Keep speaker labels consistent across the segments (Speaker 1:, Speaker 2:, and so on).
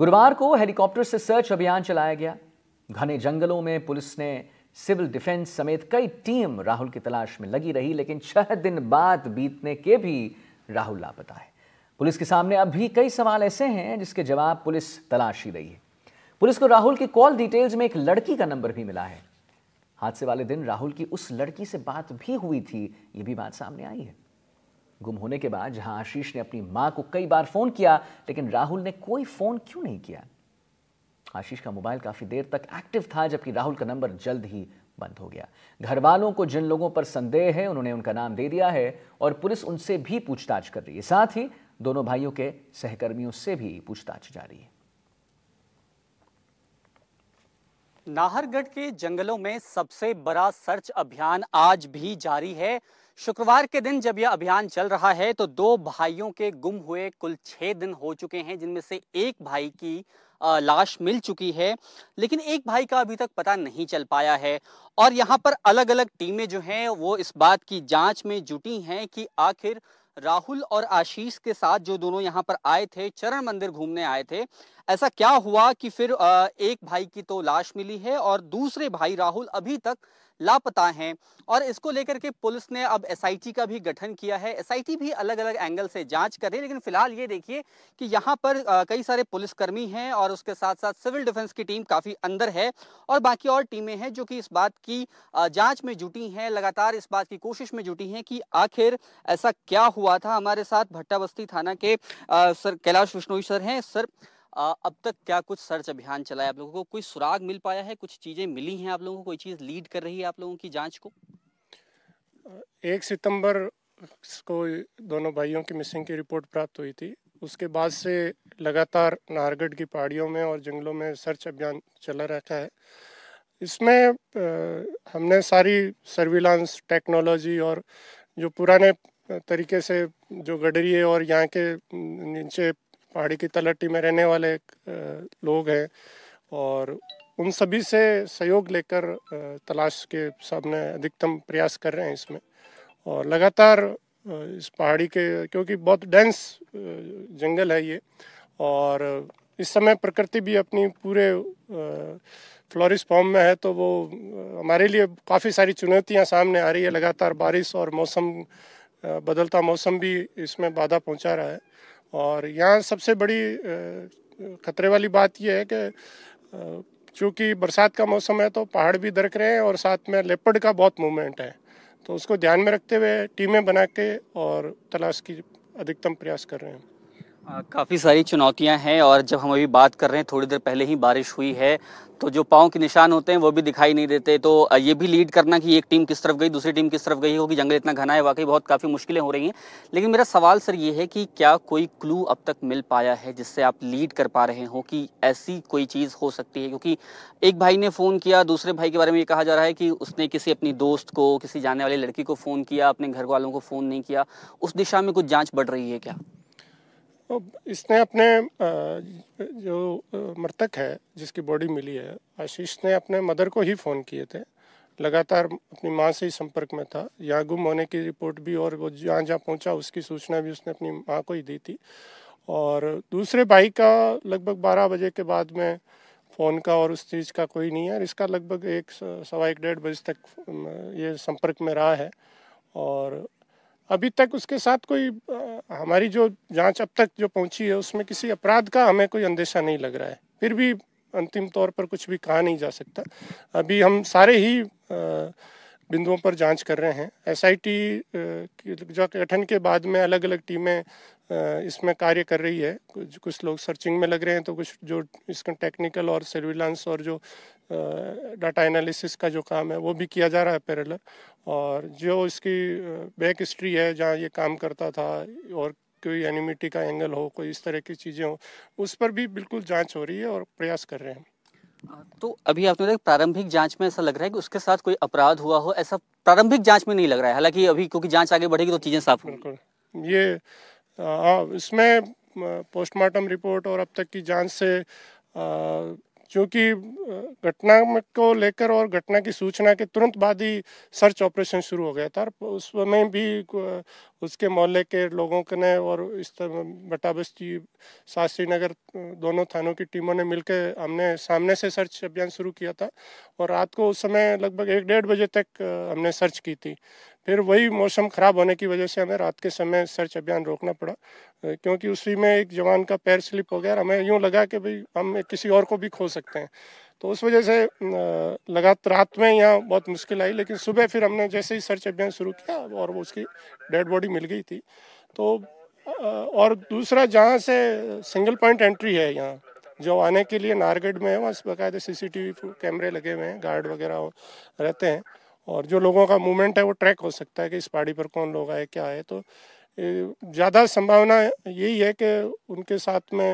Speaker 1: गुरुवार को हेलीकॉप्टर से सर्च अभियान चलाया गया घने जंगलों में पुलिस ने सिविल डिफेंस समेत कई टीम राहुल की तलाश में लगी रही लेकिन छह दिन बाद बीतने के भी राहुल लापता है पुलिस के सामने अब भी कई सवाल ऐसे हैं जिसके जवाब पुलिस तलाश ही रही है पुलिस को राहुल की कॉल डिटेल्स में एक लड़की का नंबर भी मिला है हादसे वाले दिन राहुल की उस लड़की से बात भी हुई थी ये भी बात सामने आई है गुम होने के बाद जहां आशीष ने अपनी मां को कई बार फोन किया लेकिन राहुल ने कोई फोन क्यों नहीं किया आशीष का मोबाइल काफी देर तक एक्टिव था जबकि राहुल का नंबर जल्द ही बंद हो गया घर वालों को जिन लोगों पर संदेह है उन्होंने उनका नाम दे दिया है और पुलिस उनसे भी पूछताछ कर रही है साथ ही दोनों भाइयों के सहकर्मियों से भी पूछताछ जारी है नाहरगढ़ के जंगलों में सबसे बड़ा सर्च अभियान आज भी जारी है शुक्रवार के दिन जब यह अभियान चल रहा है तो दो भाइयों के गुम हुए कुल छह दिन हो चुके हैं जिनमें से एक भाई की लाश मिल चुकी है लेकिन एक भाई का अभी तक पता नहीं चल पाया है और यहाँ पर अलग अलग टीमें जो हैं वो इस बात की जांच में जुटी हैं कि आखिर राहुल और आशीष के साथ जो दोनों यहाँ पर आए थे चरण मंदिर घूमने आए थे ऐसा क्या हुआ कि फिर एक भाई की तो लाश मिली है और दूसरे भाई राहुल अभी तक लापता हैं और इसको लेकर के पुलिस ने अब एसआईटी का भी गठन किया है एसआईटी भी अलग अलग एंगल से जांच कर रही है लेकिन फिलहाल ये देखिए कि यहाँ पर कई सारे पुलिसकर्मी हैं और उसके साथ साथ सिविल डिफेंस की टीम काफ़ी अंदर है और बाकी और टीमें हैं जो कि इस बात की जाँच में जुटी हैं लगातार इस बात की कोशिश में जुटी हैं कि आखिर ऐसा क्या हुआ था हमारे साथ भट्टा बस्ती थाना के सर कैलाश विष्णु सर हैं सर अब तक क्या कुछ सर्च अभियान चला है आप लोगों को कोई सुराग मिल पाया है कुछ चीज़ें मिली हैं आप लोगों को कोई चीज़ लीड कर रही है आप लोगों की जांच को
Speaker 2: एक सितंबर को दोनों भाइयों की मिसिंग की रिपोर्ट प्राप्त हुई थी उसके बाद से लगातार नाहरगढ़ की पहाड़ियों में और जंगलों में सर्च अभियान चला रहता है इसमें हमने सारी सर्विलांस टेक्नोलॉजी और जो पुराने तरीके से जो गडरिए और यहाँ के नीचे पहाड़ी की तलहटी में रहने वाले लोग हैं और उन सभी से सहयोग लेकर तलाश के सामने अधिकतम प्रयास कर रहे हैं इसमें और लगातार इस पहाड़ी के क्योंकि बहुत डेंस जंगल है ये और इस समय प्रकृति भी अपनी पूरे फ्लोरिस फॉर्म में है तो वो हमारे लिए काफ़ी सारी चुनौतियां सामने आ रही है लगातार बारिश और मौसम बदलता मौसम भी इसमें बाधा पहुंचा रहा है और यहाँ सबसे बड़ी खतरे वाली बात यह है कि चूँकि बरसात का मौसम है तो पहाड़ भी दरक रहे हैं और साथ में लेपड़ का बहुत मूवमेंट है तो उसको ध्यान में रखते हुए टीमें बना के और तलाश की अधिकतम प्रयास कर रहे हैं
Speaker 1: काफ़ी सारी चुनौतियां हैं और जब हम अभी बात कर रहे हैं थोड़ी देर पहले ही बारिश हुई है तो जो पाँव के निशान होते हैं वो भी दिखाई नहीं देते तो ये भी लीड करना कि एक टीम किस तरफ गई दूसरी टीम किस तरफ गई होगी जंगल इतना घना है वाकई बहुत काफ़ी मुश्किलें हो रही हैं लेकिन मेरा सवाल सर ये है कि क्या कोई क्लू अब तक मिल पाया है जिससे आप लीड कर पा रहे हो कि ऐसी कोई चीज़ हो सकती है क्योंकि एक भाई ने फ़ोन किया दूसरे भाई के बारे में ये कहा जा रहा है कि उसने किसी अपनी दोस्त को किसी जाने वाली लड़की को फ़ोन किया अपने घर वालों को फ़ोन नहीं किया उस दिशा में कुछ जाँच बढ़ रही है क्या
Speaker 2: इसने अपने जो मृतक है जिसकी बॉडी मिली है आशीष ने अपने मदर को ही फ़ोन किए थे लगातार अपनी माँ से ही संपर्क में था यहाँ गुम होने की रिपोर्ट भी और वो जहाँ जहाँ पहुँचा उसकी सूचना भी उसने अपनी माँ को ही दी थी और दूसरे भाई का लगभग 12 बजे के बाद में फ़ोन का और उस चीज़ का कोई नहीं है इसका लगभग एक सवा एक डेढ़ बजे तक ये संपर्क में रहा है और अभी तक उसके साथ कोई हमारी जो जांच अब तक जो पहुंची है उसमें किसी अपराध का हमें कोई अंदेशा नहीं लग रहा है फिर भी अंतिम तौर पर कुछ भी कहा नहीं जा सकता अभी हम सारे ही आ, बिंदुओं पर जांच कर रहे हैं एसआईटी जो गठन के बाद में अलग अलग टीमें इसमें कार्य कर रही है कुछ कुछ लोग सर्चिंग में लग रहे हैं तो कुछ जो इसका टेक्निकल और सर्विलांस और जो डाटा एनालिसिस का जो काम है वो भी किया जा रहा है पैरल और जो इसकी बैक हिस्ट्री है जहाँ ये काम करता था और कोई एनिमिटी का एंगल हो कोई इस तरह की चीज़ें हो उस पर भी बिल्कुल जांच हो रही है और प्रयास कर रहे हैं तो अभी आपने देखा प्रारंभिक जांच में ऐसा लग रहा है कि उसके साथ कोई
Speaker 1: अपराध हुआ हो ऐसा प्रारंभिक जांच में नहीं लग रहा है हालांकि अभी क्योंकि जांच आगे बढ़ेगी तो चीजें साफ होंगी
Speaker 2: ये आ, इसमें पोस्टमार्टम रिपोर्ट और अब तक की जांच से क्योंकि घटना को लेकर और घटना की सूचना के तुरंत बाद ही सर्च ऑपरेशन शुरू हो गया था उस उसमें भी उसके मोहल्ले के लोगों ने और इस तरह बटाबस्ती शास्त्री नगर दोनों थानों की टीमों ने मिलकर हमने सामने से सर्च अभियान शुरू किया था और रात को उस समय लगभग एक डेढ़ बजे तक हमने सर्च की थी फिर वही मौसम ख़राब होने की वजह से हमें रात के समय सर्च अभियान रोकना पड़ा क्योंकि उसी में एक जवान का पैर स्लिप हो गया और हमें यूँ लगा कि भाई हम किसी और को भी खो सकते हैं तो उस वजह से लगातार रात में यहाँ बहुत मुश्किल आई लेकिन सुबह फिर हमने जैसे ही सर्च अभियान शुरू किया और वो उसकी डेड बॉडी मिल गई थी तो और दूसरा जहाँ से सिंगल पॉइंट एंट्री है यहाँ जो आने के लिए नारगढ़ में है वहाँ बाकायदे सीसीटीवी कैमरे लगे हुए हैं गार्ड वगैरह रहते हैं और जो लोगों का मूवमेंट है वो ट्रैक हो सकता है कि इस पहाड़ी पर कौन लोग आए क्या है तो ज़्यादा संभावना यही है कि उनके साथ में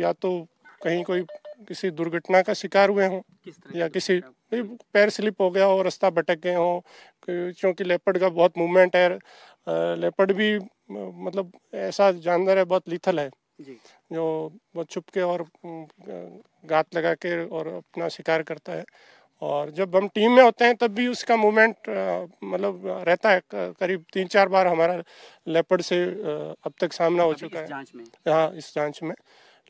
Speaker 2: या तो कहीं कोई किसी दुर्घटना का शिकार हुए हों या किसी पैर स्लिप हो गया हो रास्ता भटक गए हों क्योंकि लेपर्ड का बहुत मूवमेंट है लेपर्ड भी मतलब ऐसा जानवर है बहुत लिथल है जी। जो बहुत छुप के और घात लगा के और अपना शिकार करता है और जब हम टीम में होते हैं तब भी उसका मूवमेंट मतलब रहता है करीब तीन चार बार हमारा लेपर्ड से अब तक सामना हो मतलब चुका है हाँ इस जांच में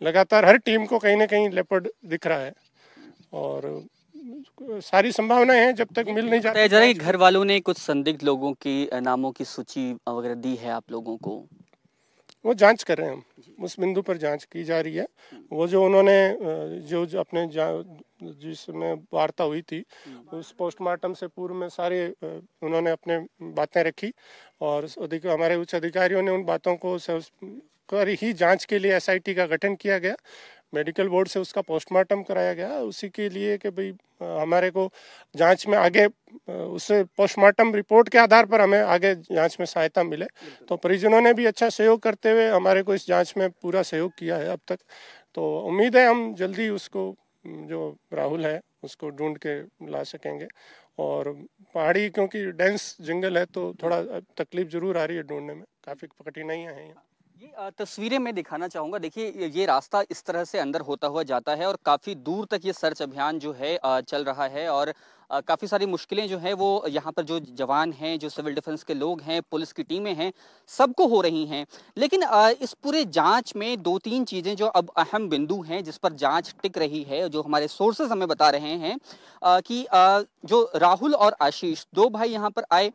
Speaker 2: लगातार हर टीम को कहीं ना कहीं लेपर्ड दिख रहा है और सारी संभावनाएं हैं जब
Speaker 1: तक मिल नहीं जाती जा रही घर वालों ने कुछ संदिग्ध लोगों की नामों की सूची वगैरह दी है आप
Speaker 2: लोगों को वो जांच कर रहे हैं हम उस बिंदु पर जांच की जा रही है वो जो उन्होंने जो, जो अपने जिसमें वार्ता हुई थी उस पोस्टमार्टम से पूर्व में सारे उन्होंने अपने बातें रखी और हमारे उच्च अधिकारियों ने उन बातों को कर ही जांच के लिए एसआईटी का गठन किया गया मेडिकल बोर्ड से उसका पोस्टमार्टम कराया गया उसी के लिए कि भाई हमारे को जांच में आगे उससे पोस्टमार्टम रिपोर्ट के आधार पर हमें आगे जांच में सहायता मिले तो परिजनों ने भी अच्छा सहयोग करते हुए हमारे को इस जांच में पूरा सहयोग किया है अब तक तो उम्मीद है हम जल्दी उसको जो राहुल है उसको ढूंढ के ला सकेंगे और पहाड़ी क्योंकि डेंस जंगल है तो थोड़ा तकलीफ ज़रूर आ रही है ढूंढने में काफ़ी कठिनाइयाँ हैं यहाँ
Speaker 1: ये तस्वीरें मैं दिखाना चाहूंगा देखिए ये रास्ता इस तरह से अंदर होता हुआ जाता है और काफ़ी दूर तक ये सर्च अभियान जो है चल रहा है और काफ़ी सारी मुश्किलें जो है वो यहाँ पर जो जवान हैं जो सिविल डिफेंस के लोग हैं पुलिस की टीमें हैं सबको हो रही हैं लेकिन इस पूरे जांच में दो तीन चीज़ें जो अब अहम बिंदु हैं जिस पर जांच टिक रही है जो हमारे सोर्सेज हमें बता रहे हैं कि जो राहुल और आशीष दो भाई यहाँ पर आए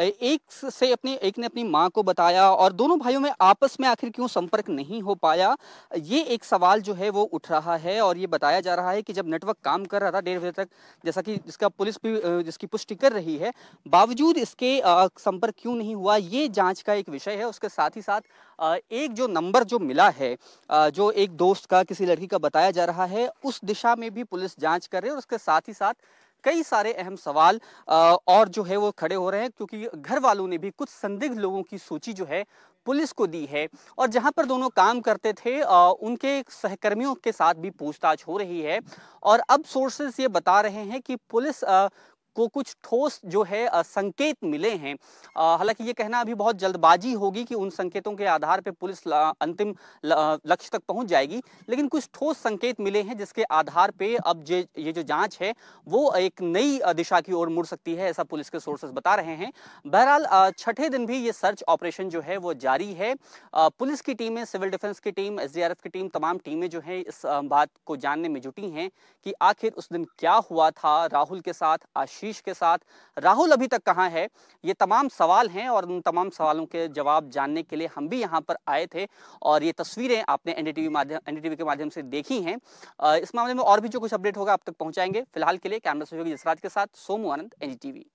Speaker 1: एक से अपने एक ने अपनी माँ को बताया और दोनों भाइयों में आपस में आखिर क्यों संपर्क नहीं हो पाया ये एक सवाल जो है वो उठ रहा है और ये बताया जा रहा है कि जब नेटवर्क काम कर रहा था डेढ़ बजे तक जैसा कि जिसका पुलिस भी जिसकी पुष्टि कर रही है बावजूद इसके संपर्क क्यों नहीं हुआ ये जांच का एक विषय है उसके साथ ही साथ एक जो नंबर जो मिला है जो एक दोस्त का किसी लड़की का बताया जा रहा है उस दिशा में भी पुलिस जाँच कर रही है और उसके साथ ही साथ कई सारे अहम सवाल और जो है वो खड़े हो रहे हैं क्योंकि घर वालों ने भी कुछ संदिग्ध लोगों की सूची जो है पुलिस को दी है और जहां पर दोनों काम करते थे उनके सहकर्मियों के साथ भी पूछताछ हो रही है और अब सोर्सेज ये बता रहे हैं कि पुलिस को कुछ ठोस जो है संकेत मिले हैं हालांकि ये कहना अभी बहुत जल्दबाजी होगी कि उन संकेतों के आधार पर पुलिस अंतिम लक्ष्य तक पहुंच जाएगी लेकिन कुछ ठोस संकेत मिले हैं जिसके आधार पर अब ये जो जांच है वो एक नई दिशा की ओर मुड़ सकती है ऐसा पुलिस के सोर्सेस बता रहे हैं बहरहाल छठे दिन भी ये सर्च ऑपरेशन जो है वो जारी है पुलिस की टीमें सिविल डिफेंस की टीम एस की टीम तमाम टीमें जो हैं इस बात को जानने में जुटी हैं कि आखिर उस दिन क्या हुआ था राहुल के साथ आशीष आशीष के साथ राहुल अभी तक कहाँ है ये तमाम सवाल हैं और उन तमाम सवालों के जवाब जानने के लिए हम भी यहाँ पर आए थे और ये तस्वीरें आपने एनडीटीवी माध्यम एनडीटीवी के माध्यम से देखी हैं इस मामले में और भी जो कुछ अपडेट होगा आप तक पहुँचाएंगे फिलहाल के लिए कैमरा सहयोगी जसराज के साथ सोमू आनंद एनडीटीवी